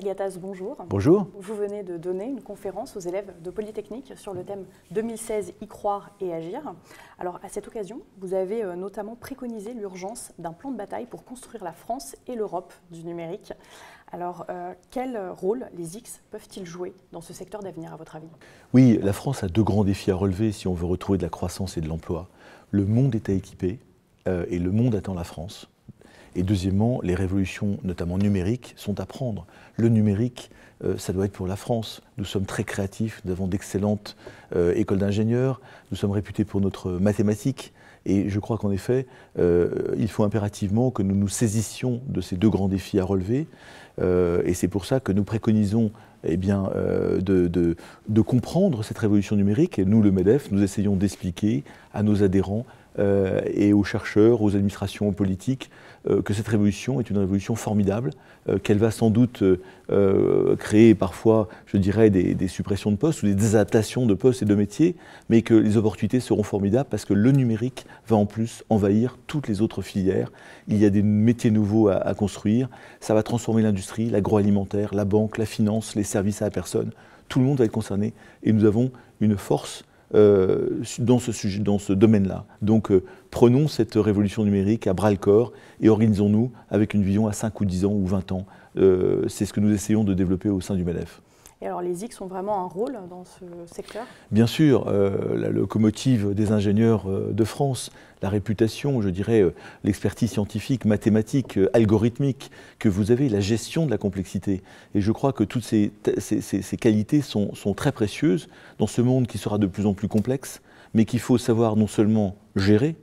Pierre bonjour. Bonjour. Vous venez de donner une conférence aux élèves de Polytechnique sur le thème 2016 Y croire et agir. Alors, à cette occasion, vous avez euh, notamment préconisé l'urgence d'un plan de bataille pour construire la France et l'Europe du numérique. Alors, euh, quel rôle les X peuvent-ils jouer dans ce secteur d'avenir, à votre avis Oui, la France a deux grands défis à relever si on veut retrouver de la croissance et de l'emploi. Le monde est à équiper euh, et le monde attend la France. Et deuxièmement, les révolutions, notamment numériques, sont à prendre. Le numérique, euh, ça doit être pour la France. Nous sommes très créatifs, nous avons d'excellentes euh, écoles d'ingénieurs, nous sommes réputés pour notre mathématique. Et je crois qu'en effet, euh, il faut impérativement que nous nous saisissions de ces deux grands défis à relever. et c'est pour ça que nous préconisons eh bien, de, de, comprendre cette révolution numérique. Et nous, le MEDEF, nous essayons d'expliquer à nos adhérents euh, et aux chercheurs, aux administrations, aux politiques, euh, que cette révolution est une révolution formidable, euh, qu'elle va sans doute créer parfois, je dirais, des, suppressions de postes ou des adaptations de postes et de métiers, mais que les opportunités seront formidables parce que le numérique va en plus envahir toutes les autres filières. Il y a des métiers nouveaux à, à construire, ça va transformer l'industrie, l'agroalimentaire, la banque, la finance, les services à la personne. Tout le monde va être concerné et nous avons une force euh, dans ce, sujet, dans ce domaine-là. Donc euh, prenons cette révolution numérique à bras-le-corps et organisons-nous avec une vision à 5 ou 10 ans ou 20 ans. Euh, c'est ce que nous essayons de développer au sein du MEDEF. Et alors les X ont vraiment un rôle dans ce secteur Bien sûr, euh, la locomotive des ingénieurs euh, de France, la réputation, je dirais, euh, l'expertise scientifique, mathématique, algorithmique que vous avez, la gestion de la complexité. Et je crois que toutes ces, qualités sont, très précieuses dans ce monde qui sera de plus en plus complexe, mais qu'il faut savoir non seulement gérer,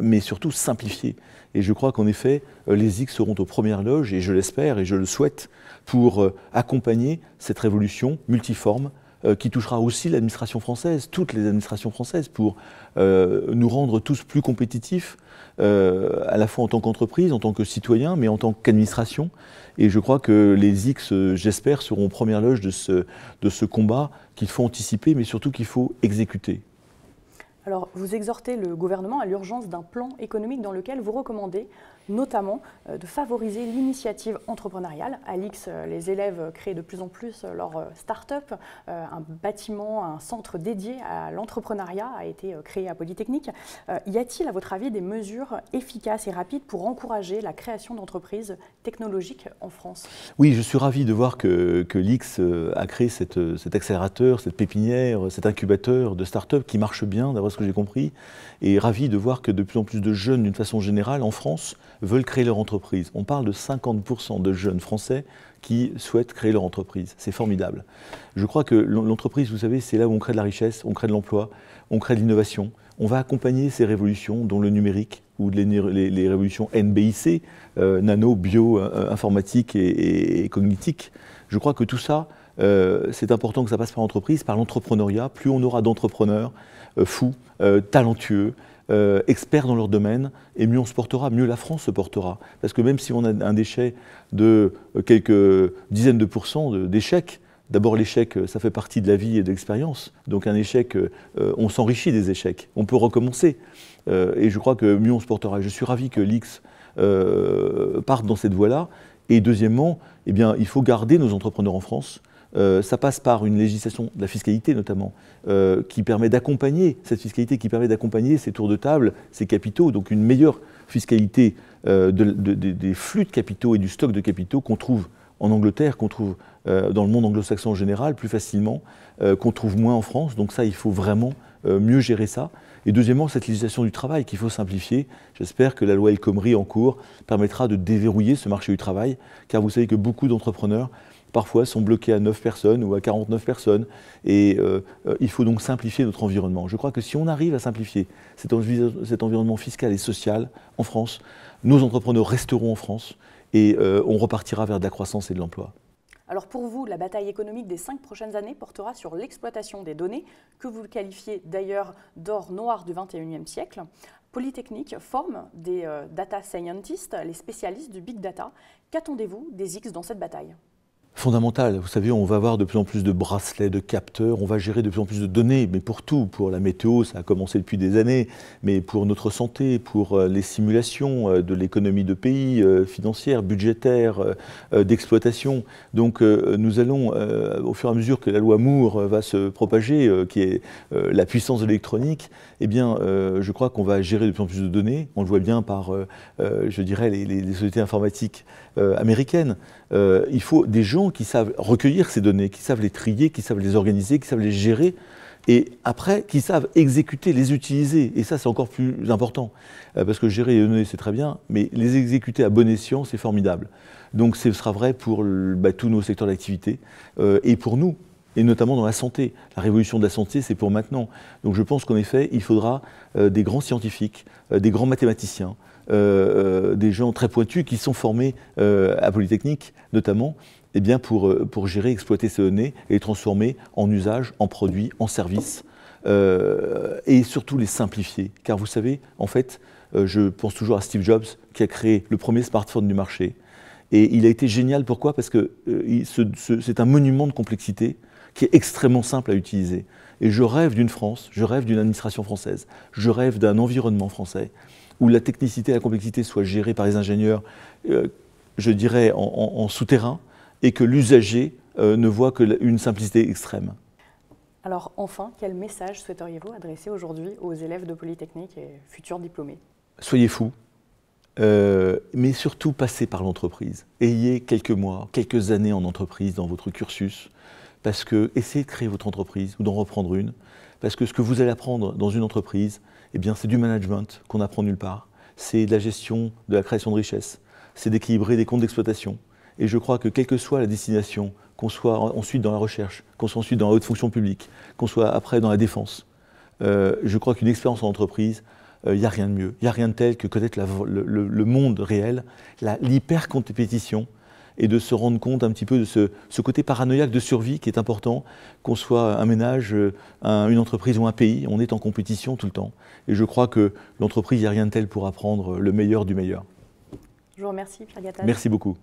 mais surtout simplifier. Et je crois qu'en effet, les X seront aux premières loges, et je l'espère, et je le souhaite, pour euh, accompagner cette révolution multiforme euh, qui touchera aussi l'administration française, toutes les administrations françaises, pour euh, nous rendre tous plus compétitifs, à la fois en tant qu'entreprise, en tant que citoyen, mais en tant qu'administration. Et je crois que les X, j'espère, seront première loge de ce, de ce combat qu'il faut anticiper, mais surtout qu'il faut exécuter. Alors, vous exhortez le gouvernement à l'urgence d'un plan économique dans lequel vous recommandez notamment euh, de favoriser l'initiative entrepreneuriale. À l'IX, euh, les élèves créent de plus en plus euh, leur start-up. Un bâtiment, un centre dédié à l'entrepreneuriat a été créé à Polytechnique. Y a-t-il, à votre avis, des mesures efficaces et rapides pour encourager la création d'entreprises technologiques en France Oui, je suis ravi de voir que, que l'IX a créé cet accélérateur, cette pépinière, cet incubateur de start-up qui marche bien, d'après ce que j'ai compris, et ravi de voir que de plus en plus de jeunes, d'une façon générale, en France, veulent créer leur entreprise. On parle de 50% de jeunes Français qui souhaitent créer leur entreprise. C'est formidable. Je crois que l'entreprise, vous savez, c'est là où on crée de la richesse, on crée de l'emploi, on crée de l'innovation. On va accompagner ces révolutions, dont le numérique ou les, révolutions NBIC, euh, nano, bio, euh, euh, informatique et, cognitique. Je crois que tout ça, c'est important que ça passe par l'entreprise, par l'entrepreneuriat. Plus on aura d'entrepreneurs fous, talentueux, euh, experts dans leur domaine, et mieux on se portera, mieux la France se portera. Parce que même si on a un déchet de euh, quelques dizaines de pourcents d'échecs, D'abord, l'échec, euh, ça fait partie de la vie et de l'expérience. Donc, un échec, on s'enrichit des échecs. On peut recommencer. et je crois que mieux on se portera. Je suis ravi que l'IX parte dans cette voie-là. Et deuxièmement, eh bien, il faut garder nos entrepreneurs en France. Euh, ça passe par une législation de la fiscalité notamment, euh, qui permet d'accompagner cette fiscalité, qui permet d'accompagner ces tours de table, ces capitaux, donc une meilleure fiscalité euh, des flux de capitaux et du stock de capitaux qu'on trouve en Angleterre, qu'on trouve dans le monde anglo-saxon en général plus facilement, qu'on trouve moins en France. Donc ça, il faut vraiment mieux gérer ça. Et deuxièmement, cette législation du travail qu'il faut simplifier. J'espère que la loi El Khomri en cours permettra de déverrouiller ce marché du travail, car vous savez que beaucoup d'entrepreneurs parfois sont bloqués à 9 personnes ou à 49 personnes. Et euh, euh, il faut donc simplifier notre environnement. Je crois que si on arrive à simplifier cet, environnement fiscal et social en France, nos entrepreneurs resteront en France et euh, on repartira vers de la croissance et de l'emploi. Alors pour vous, la bataille économique des cinq prochaines années portera sur l'exploitation des données, que vous qualifiez d'ailleurs d'or noir du 21e siècle. Polytechnique forme des data scientists, les spécialistes du big data. Qu'attendez-vous des X dans cette bataille fondamental. Vous savez, on va avoir de plus en plus de bracelets, de capteurs, on va gérer de plus en plus de données, mais pour tout, pour la météo, ça a commencé depuis des années, mais pour notre santé, pour euh, les simulations euh, de l'économie de pays, euh, financière, budgétaire, d'exploitation. Donc nous allons, au fur et à mesure que la loi Moore va se propager, qui est la puissance électronique, l'électronique, eh bien je crois qu'on va gérer de plus en plus de données. On le voit bien par, je dirais, les sociétés informatiques américaines. Il faut des gens qui savent recueillir ces données, qui savent les trier, qui savent les organiser, qui savent les gérer, et après, qui savent exécuter, les utiliser. Et ça, c'est encore plus important. Euh, parce que gérer les données, c'est très bien, mais les exécuter à bon escient, c'est formidable. Donc, ce sera vrai pour bah, tous nos secteurs d'activité euh, et pour nous, et notamment dans la santé. La révolution de la santé, c'est pour maintenant. Donc, je pense qu'en effet, il faudra euh, des grands scientifiques, des grands mathématiciens, des gens très pointus qui sont formés à Polytechnique, notamment, eh bien euh, pour, gérer, exploiter ces données et les transformer en usage, en produits, en services, euh, et surtout les simplifier. Car vous savez, en fait, euh, je pense toujours à Steve Jobs qui a créé le premier smartphone du marché. Et il a été génial, pourquoi Parce que c'est un monument de complexité qui est extrêmement simple à utiliser. Et je rêve d'une France, je rêve d'une administration française, je rêve d'un environnement français où la technicité et la complexité soient gérées par les ingénieurs, je dirais, en souterrain, et que l'usager euh, ne voit qu'une simplicité extrême. Alors enfin, quel message souhaiteriez-vous adresser aujourd'hui aux élèves de Polytechnique et futurs diplômés Soyez fous, euh, mais surtout passez par l'entreprise. Ayez quelques mois, quelques années en entreprise dans votre cursus, parce que essayez de créer votre entreprise ou d'en reprendre une, parce que ce que vous allez apprendre dans une entreprise, eh bien, c'est du management qu'on apprend nulle part, c'est de la gestion de la création de richesses, c'est d'équilibrer des comptes d'exploitation, et je crois que quelle que soit la destination, qu'on soit ensuite dans la recherche, qu'on soit ensuite dans la haute fonction publique, qu'on soit après dans la défense, euh, je crois qu'une expérience en entreprise, il euh, n'y a rien de mieux. Il n'y a rien de tel que connaître le, monde réel, l'hyper-compétition, et de se rendre compte un petit peu de ce, côté paranoïaque de survie qui est important, qu'on soit un ménage, euh, une entreprise ou un pays, on est en compétition tout le temps. Et je crois que l'entreprise, il n'y a rien de tel pour apprendre le meilleur du meilleur. Je vous remercie, Pierre Merci beaucoup.